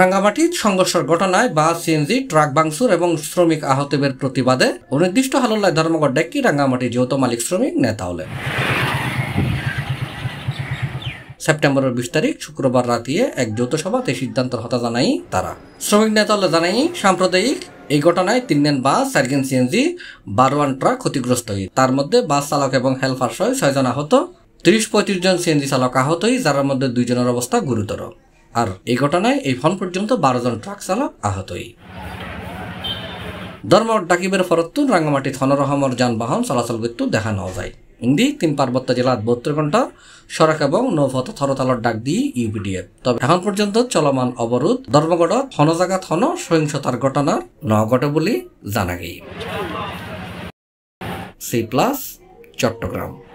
রাঙ্গামাটি সংঘর্ষের ঘটনায় বাস CNG truck বাংসুর এবং শ্রমিক আহতদের প্রতিবাদে অনির্দিষ্ট হালল্লায় ধর্মঘট ডেকি রাঙ্গামাটি যৌথ মালিক শ্রমিক নেতা হলেন সেপ্টেম্বরের বিশ তারিখ শুক্রবার রাতিয়ে এক যৌথ সভাতে সিদ্ধান্তের হতা জানাই তারা শ্রমিক নেতা জানাই সাম্প্রদায়িক এই ঘটনায় তিন দিন বাস সার্গেন সিএনজি বারোয়ান ট্রাক ক্ষতিগ্রস্ত হয় তার মধ্যে বাস চালক এবং হেলপার সহ ছয়জন আহত ত্রিশ পঁয়ত্রিশ জন সিএনজি চালক আহত হয় যার মধ্যে দুইজনের অবস্থা গুরুতর আর এই ঘটনায় এই ফোন পর্যন্ত বারো জন ট্রাক চালক আহতই ধর্ম ডাকিবের ফরত্তুন রাঙ্গামাটি রহমর যানবাহন চলাচল করতে দেখা নেওয়া যায় ইন্দি তিন পার্বত্য জেলার বত্তর ঘন্টা সড়ক এবং নৌপথ থরতালর ডাক দিয়ে ইউপিডিএফ তবে এখন পর্যন্ত চলমান অবরোধ ধর্মগড় থনজাগা থন সহিংসতার ঘটনার ন ঘটে বলে জানা গেই সি প্লাস চট্টগ্রাম